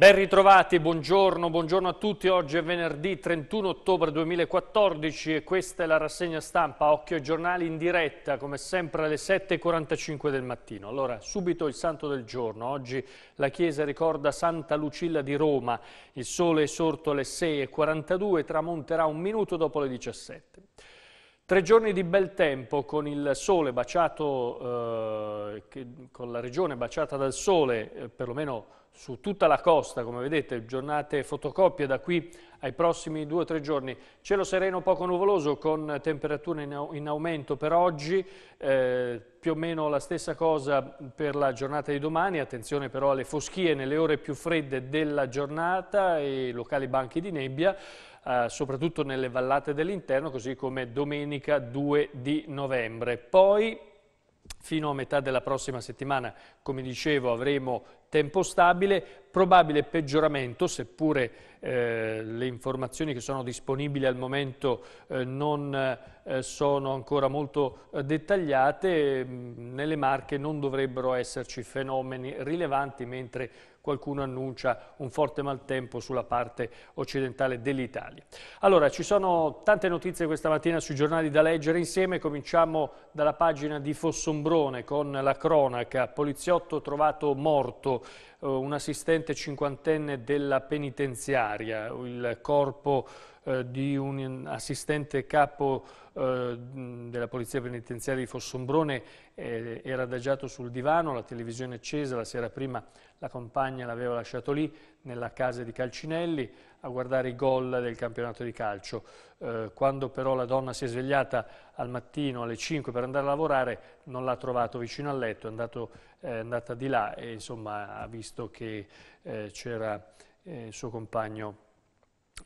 Ben ritrovati, buongiorno, buongiorno, a tutti. Oggi è venerdì 31 ottobre 2014 e questa è la rassegna stampa Occhio ai giornali in diretta, come sempre alle 7.45 del mattino. Allora, subito il santo del giorno. Oggi la Chiesa ricorda Santa Lucilla di Roma. Il sole è sorto alle 6.42, tramonterà un minuto dopo le 17. Tre giorni di bel tempo con il sole baciato, eh, che, con la regione baciata dal sole, eh, perlomeno su tutta la costa, come vedete, giornate fotocopie da qui ai prossimi due o tre giorni. Cielo sereno poco nuvoloso con temperature in, in aumento per oggi, eh, più o meno la stessa cosa per la giornata di domani, attenzione però alle foschie nelle ore più fredde della giornata e locali banchi di nebbia. Eh, soprattutto nelle vallate dell'interno, così come domenica 2 di novembre. Poi Fino a metà della prossima settimana, come dicevo, avremo tempo stabile, probabile peggioramento, seppure eh, le informazioni che sono disponibili al momento eh, non eh, sono ancora molto eh, dettagliate, mm, nelle Marche non dovrebbero esserci fenomeni rilevanti, mentre qualcuno annuncia un forte maltempo sulla parte occidentale dell'Italia. Allora, ci sono tante notizie questa mattina sui giornali da leggere insieme, cominciamo dalla pagina di Fossombrone con la cronaca, poliziotto trovato morto eh, un assistente cinquantenne della penitenziaria, il corpo eh, di un assistente capo eh, della polizia penitenziaria di Fossombrone, eh, era adagiato sul divano, la televisione accesa, la sera prima la compagna l'aveva lasciato lì, nella casa di Calcinelli, a guardare i gol del campionato di calcio. Eh, quando però la donna si è svegliata al mattino alle 5 per andare a lavorare, non l'ha trovato vicino al letto, è, andato, è andata di là e insomma ha visto che eh, c'era il suo compagno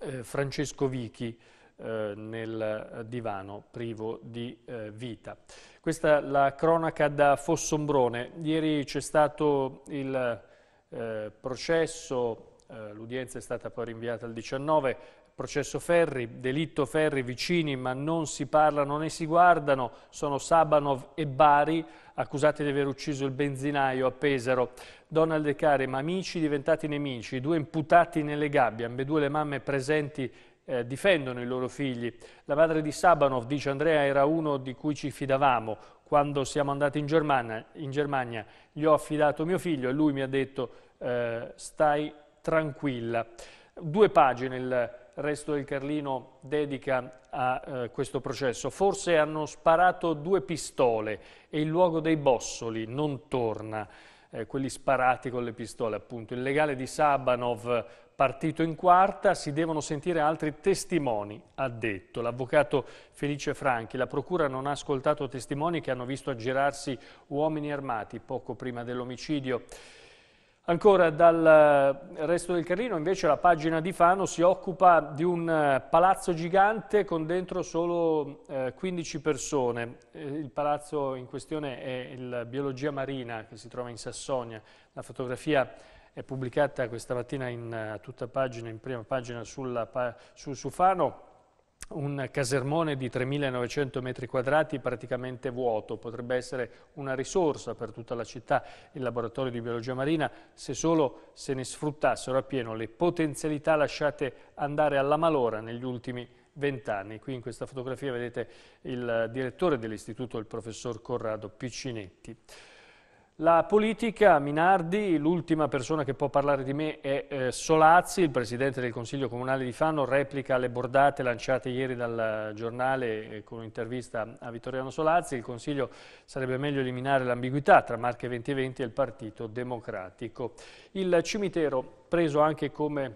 eh, Francesco Vichi eh, nel divano privo di eh, vita. Questa è la cronaca da Fossombrone. Ieri c'è stato il eh, processo, eh, l'udienza è stata poi rinviata al 19, Processo Ferri, delitto Ferri vicini ma non si parlano né si guardano, sono Sabanov e Bari accusati di aver ucciso il benzinaio a Pesaro. Donald e Karim, amici diventati nemici, due imputati nelle gabbie, ambedue le mamme presenti eh, difendono i loro figli. La madre di Sabanov, dice Andrea, era uno di cui ci fidavamo. Quando siamo andati in Germania, in Germania gli ho affidato mio figlio e lui mi ha detto eh, stai tranquilla. Due pagine il resto del Carlino dedica a eh, questo processo. Forse hanno sparato due pistole e il luogo dei bossoli non torna. Eh, quelli sparati con le pistole appunto. Il legale di Sabanov partito in quarta, si devono sentire altri testimoni, ha detto. L'avvocato Felice Franchi, la procura non ha ascoltato testimoni che hanno visto aggirarsi uomini armati poco prima dell'omicidio. Ancora dal eh, resto del Carlino invece la pagina di Fano si occupa di un eh, palazzo gigante con dentro solo eh, 15 persone. Eh, il palazzo in questione è il Biologia Marina che si trova in Sassonia. La fotografia è pubblicata questa mattina in, tutta pagina, in prima pagina sulla, su, su Fano un casermone di 3.900 metri quadrati praticamente vuoto, potrebbe essere una risorsa per tutta la città, il laboratorio di biologia marina, se solo se ne sfruttassero appieno le potenzialità lasciate andare alla malora negli ultimi vent'anni. Qui in questa fotografia vedete il direttore dell'istituto, il professor Corrado Piccinetti. La politica, Minardi, l'ultima persona che può parlare di me è eh, Solazzi, il Presidente del Consiglio Comunale di Fanno, replica alle bordate lanciate ieri dal giornale eh, con un'intervista a Vittoriano Solazzi, il Consiglio sarebbe meglio eliminare l'ambiguità tra Marche 2020 e il Partito Democratico. Il cimitero, preso anche come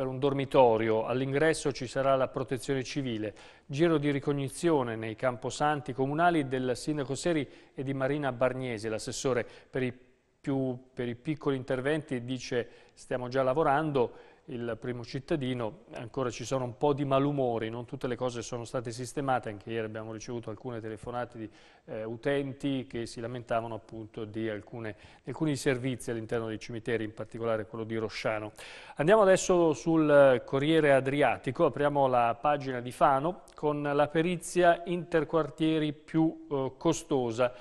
per un dormitorio, all'ingresso ci sarà la protezione civile, giro di ricognizione nei camposanti comunali del sindaco Seri e di Marina Bargnesi, l'assessore per per i piccoli interventi dice stiamo già lavorando il primo cittadino, ancora ci sono un po' di malumori, non tutte le cose sono state sistemate, anche ieri abbiamo ricevuto alcune telefonate di eh, utenti che si lamentavano appunto di, alcune, di alcuni servizi all'interno dei cimiteri, in particolare quello di Rosciano. Andiamo adesso sul Corriere Adriatico, apriamo la pagina di Fano con la perizia interquartieri più eh, costosa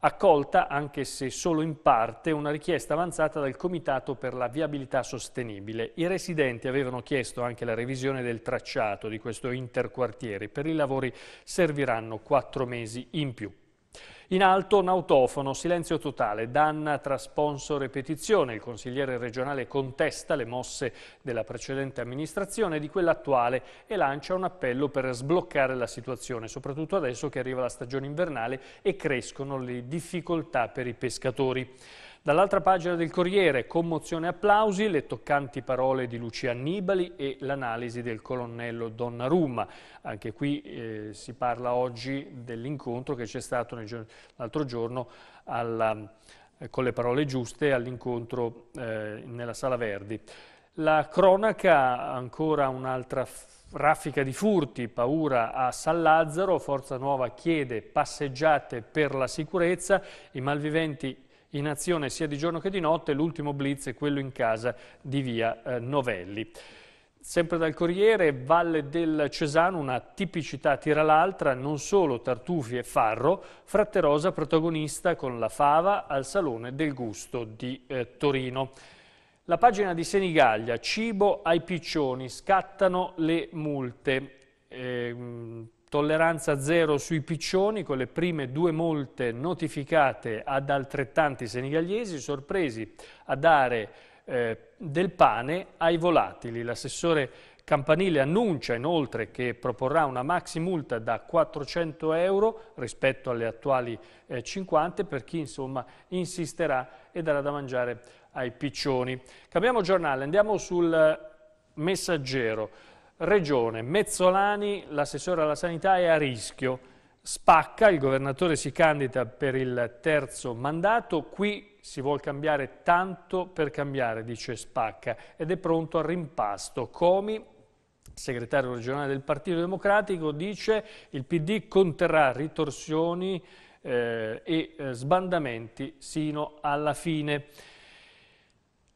accolta, anche se solo in parte, una richiesta avanzata dal Comitato per la Viabilità Sostenibile. I residenti avevano chiesto anche la revisione del tracciato di questo interquartiere. Per i lavori serviranno quattro mesi in più. In alto nautofono, silenzio totale, danna tra sponsor e petizione. Il consigliere regionale contesta le mosse della precedente amministrazione e di quella attuale e lancia un appello per sbloccare la situazione, soprattutto adesso che arriva la stagione invernale e crescono le difficoltà per i pescatori. Dall'altra pagina del Corriere, commozione e applausi, le toccanti parole di Lucia Annibali e l'analisi del colonnello Donnarumma. Anche qui eh, si parla oggi dell'incontro che c'è stato l'altro giorno alla, eh, con le parole giuste all'incontro eh, nella Sala Verdi. La cronaca, ancora un'altra raffica di furti, paura a San Lazzaro, Forza Nuova chiede passeggiate per la sicurezza, i malviventi in azione sia di giorno che di notte, l'ultimo blitz è quello in casa di via eh, Novelli. Sempre dal Corriere, Valle del Cesano, una tipicità tira l'altra, non solo tartufi e farro, Fratterosa protagonista con la fava al Salone del Gusto di eh, Torino. La pagina di Senigallia, cibo ai piccioni, scattano le multe. Eh, tolleranza zero sui piccioni con le prime due multe notificate ad altrettanti senigallesi sorpresi a dare eh, del pane ai volatili. L'assessore Campanile annuncia inoltre che proporrà una maxi multa da 400 euro rispetto alle attuali eh, 50 per chi insomma insisterà e darà da mangiare ai piccioni. Cambiamo giornale, andiamo sul eh, messaggero. Regione, Mezzolani, l'assessore alla sanità è a rischio. Spacca, il governatore si candida per il terzo mandato, qui si vuole cambiare tanto per cambiare, dice Spacca, ed è pronto al rimpasto. Comi, segretario regionale del Partito Democratico, dice il PD conterrà ritorsioni eh, e eh, sbandamenti sino alla fine.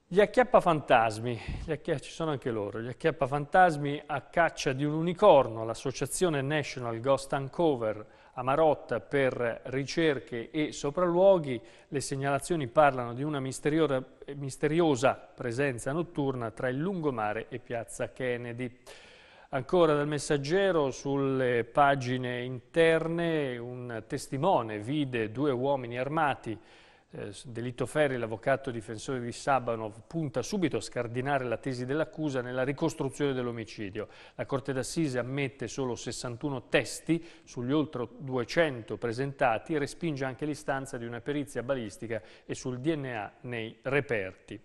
Gli acchiappafantasmi, gli acchia... ci sono anche loro, gli acchiappafantasmi a caccia di un unicorno, l'associazione National Ghost Uncover a Marotta per ricerche e sopralluoghi, le segnalazioni parlano di una misteriosa presenza notturna tra il lungomare e piazza Kennedy. Ancora dal messaggero, sulle pagine interne, un testimone vide due uomini armati eh, delitto Ferri, l'avvocato difensore di Sabanov, punta subito a scardinare la tesi dell'accusa nella ricostruzione dell'omicidio. La Corte d'Assise ammette solo 61 testi sugli oltre 200 presentati e respinge anche l'istanza di una perizia balistica e sul DNA nei reperti.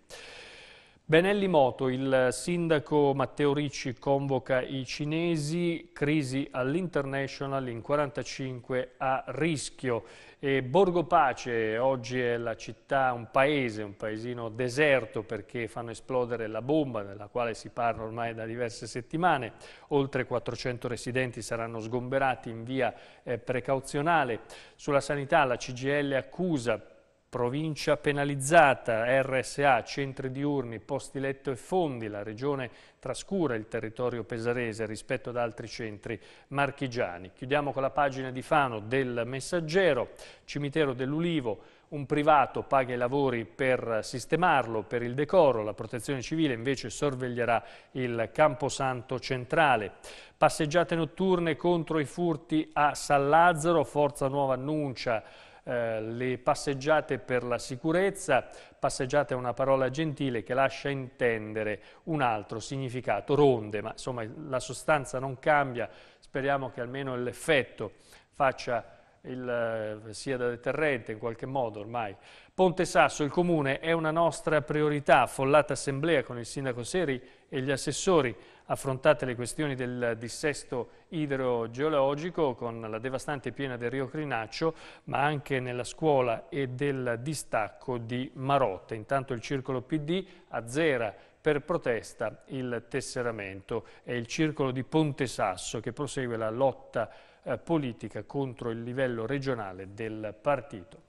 Benelli Moto, il sindaco Matteo Ricci convoca i cinesi, crisi all'International in 45 a rischio. E Borgo Pace, oggi è la città, un paese, un paesino deserto perché fanno esplodere la bomba della quale si parla ormai da diverse settimane. Oltre 400 residenti saranno sgomberati in via eh, precauzionale. Sulla sanità la CGL accusa Provincia penalizzata, RSA, centri diurni, posti letto e fondi. La regione trascura il territorio pesarese rispetto ad altri centri marchigiani. Chiudiamo con la pagina di Fano del Messaggero, cimitero dell'Ulivo. Un privato paga i lavori per sistemarlo, per il decoro, la protezione civile invece sorveglierà il Camposanto centrale. Passeggiate notturne contro i furti a San Lazzaro, Forza Nuova annuncia eh, le passeggiate per la sicurezza, passeggiate è una parola gentile che lascia intendere un altro significato, ronde, ma insomma la sostanza non cambia, speriamo che almeno l'effetto faccia il, eh, sia da deterrente in qualche modo ormai. Ponte Sasso, il comune, è una nostra priorità, affollata assemblea con il sindaco Seri e gli assessori, affrontate le questioni del dissesto idrogeologico con la devastante piena del Rio Crinaccio, ma anche nella scuola e del distacco di Marotta. Intanto il circolo PD azzera per protesta il tesseramento e il circolo di Ponte Sasso che prosegue la lotta eh, politica contro il livello regionale del partito.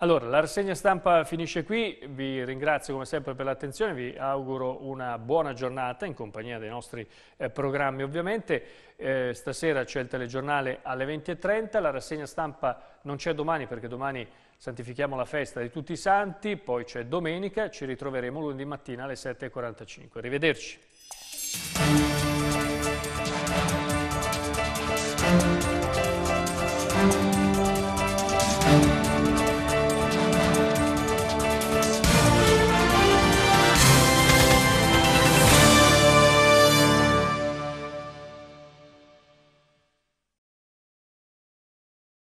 Allora, la rassegna stampa finisce qui, vi ringrazio come sempre per l'attenzione, vi auguro una buona giornata in compagnia dei nostri eh, programmi ovviamente. Eh, stasera c'è il telegiornale alle 20.30, la rassegna stampa non c'è domani perché domani santifichiamo la festa di tutti i santi, poi c'è domenica, ci ritroveremo lunedì mattina alle 7.45. Arrivederci.